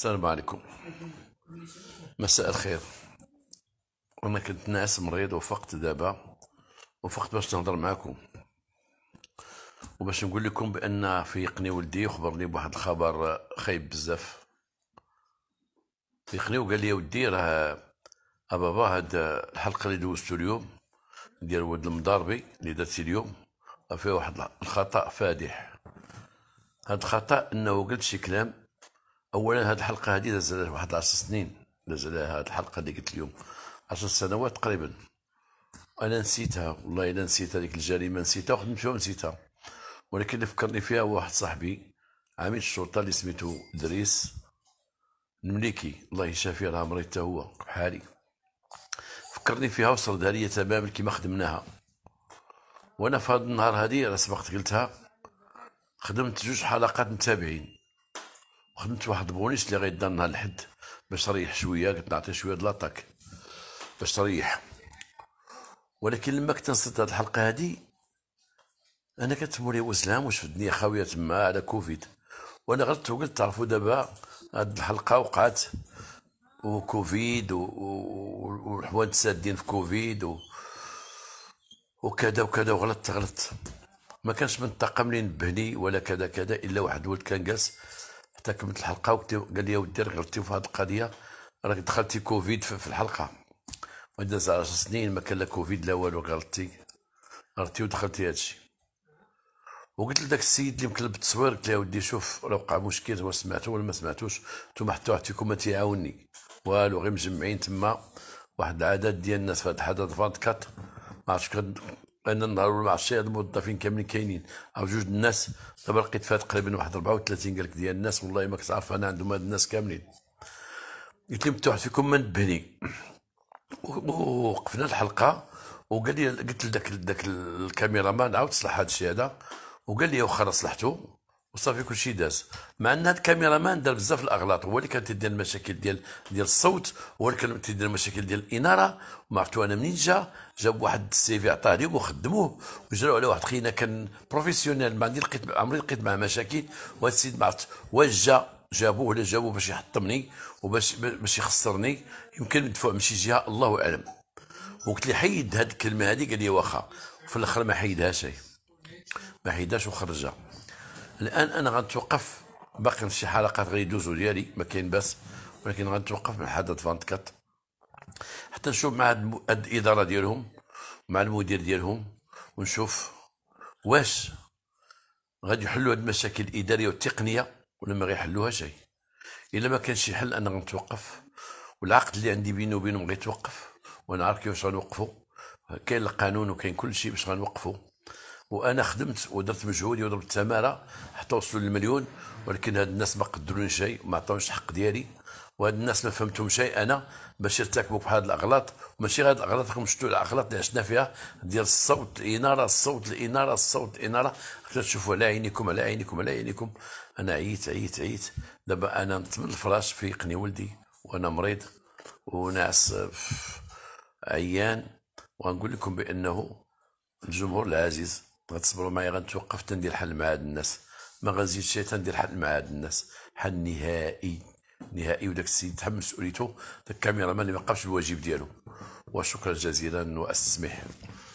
السلام عليكم مساء الخير انا كنت ناس مريض وفقت دابا وفقت باش نهضر معاكم وباش نقول لكم بان فيقني ولدي خبرني بواحد الخبر خايب بزاف فيقني وقال لي ودي راه بابا هاد الحلقه اللي دوزتو اليوم ديال ولد المضاربي اللي درتي اليوم فيها واحد الخطا فادح هاد الخطا انه قلت شي كلام اولا هذه الحلقه هذه لازالها واحد 10 سنين لازالها هذه الحلقه اللي قلت اليوم 10 سنوات تقريبا انا نسيتها والله الا نسيت هذيك الجريمه نسيتها وخدمت فيها ونسيتها ولكن اللي فكرني فيها واحد صاحبي عميد الشرطه اللي سميتو دريس المليكي الله يشافي راه مريض حتى هو بحالي فكرني فيها وسردها ليا تماما كيما خدمناها وانا في هذا النهار هذه راه سبقت قلتها خدمت جوج حلقات متابعين خدمت واحد البوليس اللي غيدا نهار الحد باش تريح شويه قلت نعطيه شويه د لاطاك باش تريح ولكن لما كنت نصد هاد الحلقه هادي انا مولي وسلام واش في الدنيا خاويه تما على كوفيد وانا غلطت وقلت تعرفوا دابا هاد الحلقه وقعت وكوفيد والحوانت و... سادين في كوفيد و... وكذا وكذا وغلطت غلطت ما كانش من الطاقم اللي نبهني ولا كذا كذا الا واحد ولد كان جالس حتى كملت الحلقه قال لي ودي راك غلطتي في هذه القضيه راك دخلتي كوفيد في الحلقه وداز 10 سنين ما كان لا كوفيد لا والو غلطتي غلطتي ودخلتي هادشي وقلت لذاك السيد اللي مكلب التصوير قلت له ودي شوف راه وقع مشكل هو سمعته ولا ما سمعتوش نتوما حتى واحد فيكم ما تيعاوني والو غير مجمعين تما واحد العدد ديال الناس في هاد الحدث 24 ما عرفتش ان نهار مع الشيء الموظفين كاملين كاينين او جوج الناس دابا لقيت فات تقريبا واحد 34 قال لك ديال الناس والله ما كتعرف انا عندهم هاد الناس كاملين قلت لهم واحد فيكم ما نبهني ووقفنا الحلقه وقال لي قلت لذاك الكاميرا ما نعاود صلح هذا الشيء هذا وقال لي واخا راه صلحته وصافي كل شيء داز مع ان هاد الكاميرامان دار بزاف الاغلاط هو اللي كان تيدير المشاكل ديال ديال الصوت هو اللي كان تيدير المشاكل ديال الاناره وما عرفتو انا منين جا جاب واحد السيفي عطاه ليهم وخدموه وجراو على واحد خينا كان بروفيسيونيل ما عندي لقيت عمري لقيت معاه مشاكل وهاد السيد ما عرفت واش جا جابوه ولا جابوه باش يحطمني وباش باش يخسرني يمكن مدفوع من شي جهه الله اعلم وقلت لي حيد هاد الكلمه هادي قال لي واخا في الاخر ما حيدهاش ما حيدهاش وخرجها الان انا غنتوقف باقي شي حلقات غيدوزو ديالي ما كاين باس ولكن غنتوقف مع حدث 24 حتى نشوف مع هاد الاداره ديالهم مع المدير ديالهم ونشوف واش غادي يحلوا هاد المشاكل الاداريه والتقنيه ولا ما غيحلوها شيء الا ما كانش شي حل انا غنتوقف والعقد اللي عندي بيني وبينهم غيتوقف وانا عارف كيفاش غنوقفوا كاين القانون وكاين كل شيء باش غنوقفوا وانا خدمت ودرت مجهودي وضربت التماره حتى وصلوا للمليون ولكن هاد الناس ما قدروني شيء وما عطونيش الحق ديالي وهاد الناس ما فهمتهم شيء انا باش يرتكبوا بهاد الاغلاط وماشي غير الاغلاط راكم شفتوا الاغلاط اللي عشنا فيها ديال الصوت الاناره الصوت الاناره الصوت الاناره تشوفوا على عينيكم على عينيكم على عينيكم انا عييت عييت عييت دابا انا نتمن الفراش فيقني ولدي وانا مريض وناعس عيان وغنقول لكم بانه الجمهور العزيز غتصبروا معايا غنتوقف تندير حل مع هاد الناس ما غنزيدش تندير حل مع هاد الناس حل نهائي نهائي وداك السيد تحمل مسؤوليته داك الكاميرا مان اللي ما بقاش الواجب ديالو وشكرا جزيلا واسمح